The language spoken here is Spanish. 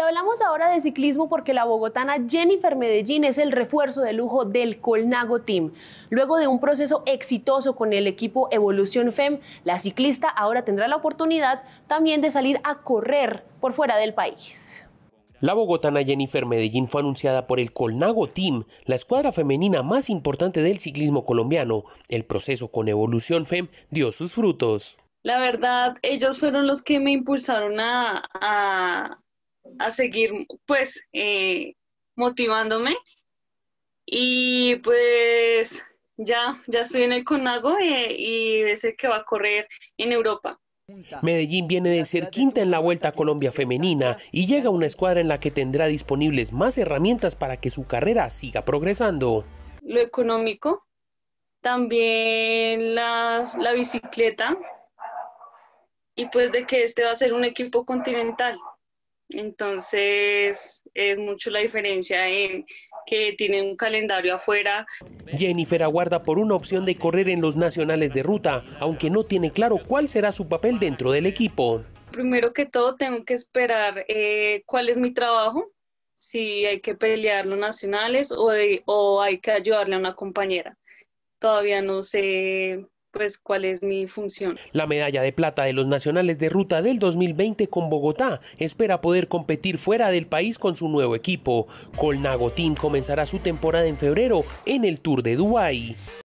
Y hablamos ahora de ciclismo porque la bogotana Jennifer Medellín es el refuerzo de lujo del Colnago Team. Luego de un proceso exitoso con el equipo Evolución FEM, la ciclista ahora tendrá la oportunidad también de salir a correr por fuera del país. La bogotana Jennifer Medellín fue anunciada por el Colnago Team, la escuadra femenina más importante del ciclismo colombiano. El proceso con Evolución FEM dio sus frutos. La verdad, ellos fueron los que me impulsaron a, a, a seguir pues eh, motivándome. Y pues ya, ya estoy en el Conago eh, y sé que va a correr en Europa. Medellín viene de ser quinta en la Vuelta a Colombia femenina y llega a una escuadra en la que tendrá disponibles más herramientas para que su carrera siga progresando. Lo económico, también la, la bicicleta y pues de que este va a ser un equipo continental. Entonces es mucho la diferencia en que tienen un calendario afuera. Jennifer aguarda por una opción de correr en los nacionales de ruta, aunque no tiene claro cuál será su papel dentro del equipo. Primero que todo tengo que esperar eh, cuál es mi trabajo, si hay que pelear los nacionales o hay que ayudarle a una compañera. Todavía no sé pues cuál es mi función. La medalla de plata de los Nacionales de Ruta del 2020 con Bogotá espera poder competir fuera del país con su nuevo equipo. Colnago Team comenzará su temporada en febrero en el Tour de Dubái.